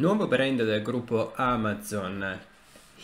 Nuovo brand del gruppo Amazon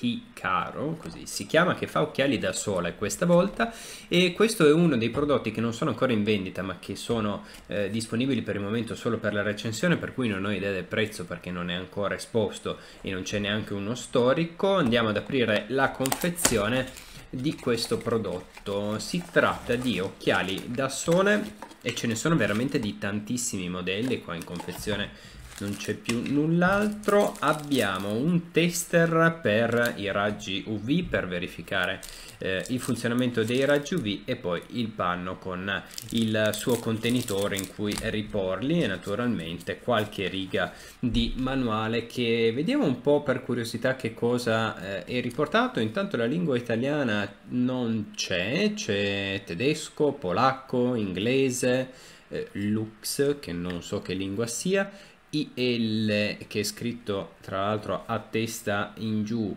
Hikaru, così si chiama, che fa occhiali da sole questa volta e questo è uno dei prodotti che non sono ancora in vendita ma che sono eh, disponibili per il momento solo per la recensione per cui non ho idea del prezzo perché non è ancora esposto e non c'è neanche uno storico andiamo ad aprire la confezione di questo prodotto si tratta di occhiali da sole e ce ne sono veramente di tantissimi modelli qua in confezione non c'è più null'altro abbiamo un tester per i raggi UV per verificare eh, il funzionamento dei raggi UV e poi il panno con il suo contenitore in cui riporli e naturalmente qualche riga di manuale che vediamo un po' per curiosità che cosa eh, è riportato intanto la lingua italiana non c'è c'è tedesco, polacco, inglese eh, Lux che non so che lingua sia IL che è scritto tra l'altro a testa in giù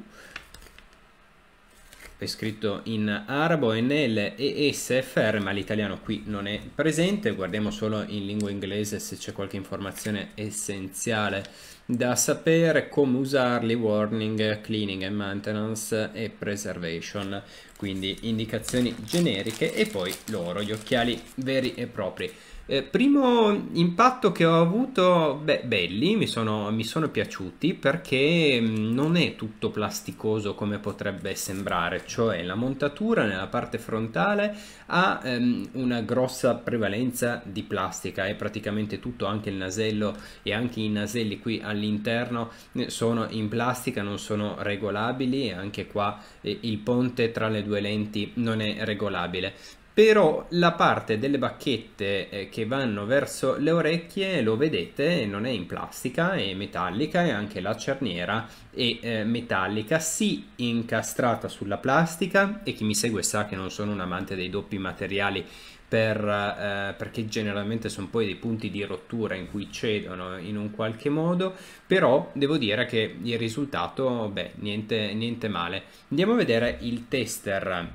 è scritto in arabo NL e SFR ma l'italiano qui non è presente guardiamo solo in lingua inglese se c'è qualche informazione essenziale da sapere come usarli warning cleaning and maintenance e preservation quindi indicazioni generiche e poi loro gli occhiali veri e propri eh, primo impatto che ho avuto, beh, belli, mi sono, mi sono piaciuti perché mm, non è tutto plasticoso come potrebbe sembrare, cioè la montatura nella parte frontale ha ehm, una grossa prevalenza di plastica e praticamente tutto, anche il nasello e anche i naselli qui all'interno eh, sono in plastica, non sono regolabili e anche qua eh, il ponte tra le due lenti non è regolabile però la parte delle bacchette eh, che vanno verso le orecchie lo vedete non è in plastica è metallica e anche la cerniera è eh, metallica sì incastrata sulla plastica e chi mi segue sa che non sono un amante dei doppi materiali per, eh, perché generalmente sono poi dei punti di rottura in cui cedono in un qualche modo, però devo dire che il risultato, beh, niente, niente male. Andiamo a vedere il tester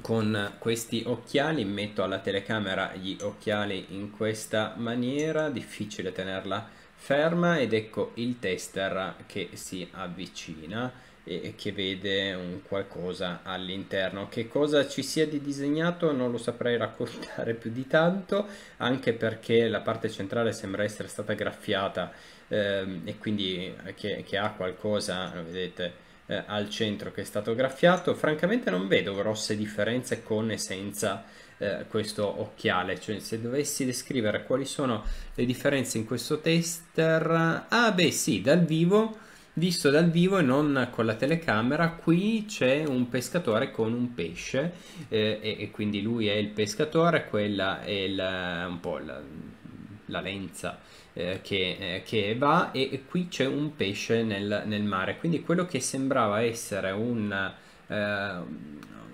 con questi occhiali metto alla telecamera gli occhiali in questa maniera difficile tenerla ferma ed ecco il tester che si avvicina e che vede un qualcosa all'interno che cosa ci sia di disegnato non lo saprei raccontare più di tanto anche perché la parte centrale sembra essere stata graffiata ehm, e quindi che, che ha qualcosa vedete eh, al centro che è stato graffiato, francamente non vedo grosse differenze con e senza eh, questo occhiale, cioè se dovessi descrivere quali sono le differenze in questo tester, ah beh sì, dal vivo, visto dal vivo e non con la telecamera, qui c'è un pescatore con un pesce eh, e, e, quindi lui è il pescatore, quella è il, un po' la la lenza eh, che, eh, che, va e, e qui c'è un pesce nel, nel, mare, quindi quello che sembrava essere un, eh,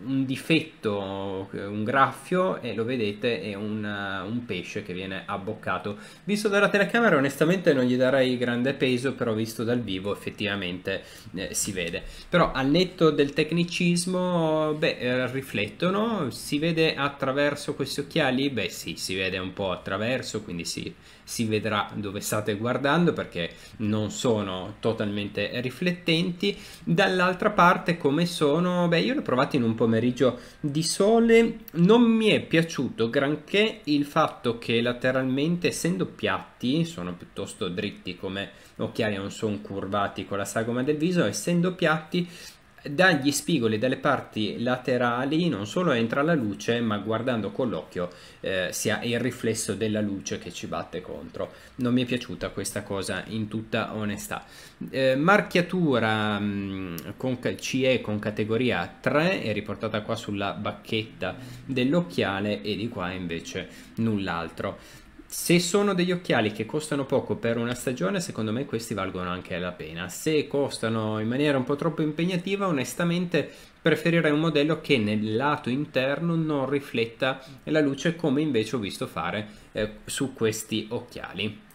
un difetto, un graffio e lo vedete è un, un, pesce che viene abboccato. Visto dalla telecamera onestamente non gli darei grande peso, però visto dal vivo effettivamente eh, si vede. Però al netto del tecnicismo, beh, eh, riflettono, si vede attraverso questi occhiali? Beh sì, si vede un po' attraverso, quindi si, si vedrà dove state guardando perché non sono totalmente riflettenti. Dall'altra parte come sono? Beh, io l'ho provato in un po' pomeriggio di sole. Non mi è piaciuto granché il fatto che lateralmente, essendo piatti, sono piuttosto dritti come occhiali, non sono curvati con la sagoma del viso, essendo piatti dagli spigoli dalle parti laterali non solo entra la luce ma guardando con l'occhio eh, si ha il riflesso della luce che ci batte contro non mi è piaciuta questa cosa in tutta onestà eh, marchiatura mh, mm, con CE con categoria 3 è riportata qua sulla bacchetta dell'occhiale e di qua invece null'altro se sono degli occhiali che costano poco per una stagione, secondo me questi valgono anche la pena. Se costano in maniera un po' troppo impegnativa, onestamente preferirei un modello che nel lato interno non rifletta la luce come invece ho visto fare eh, su questi occhiali.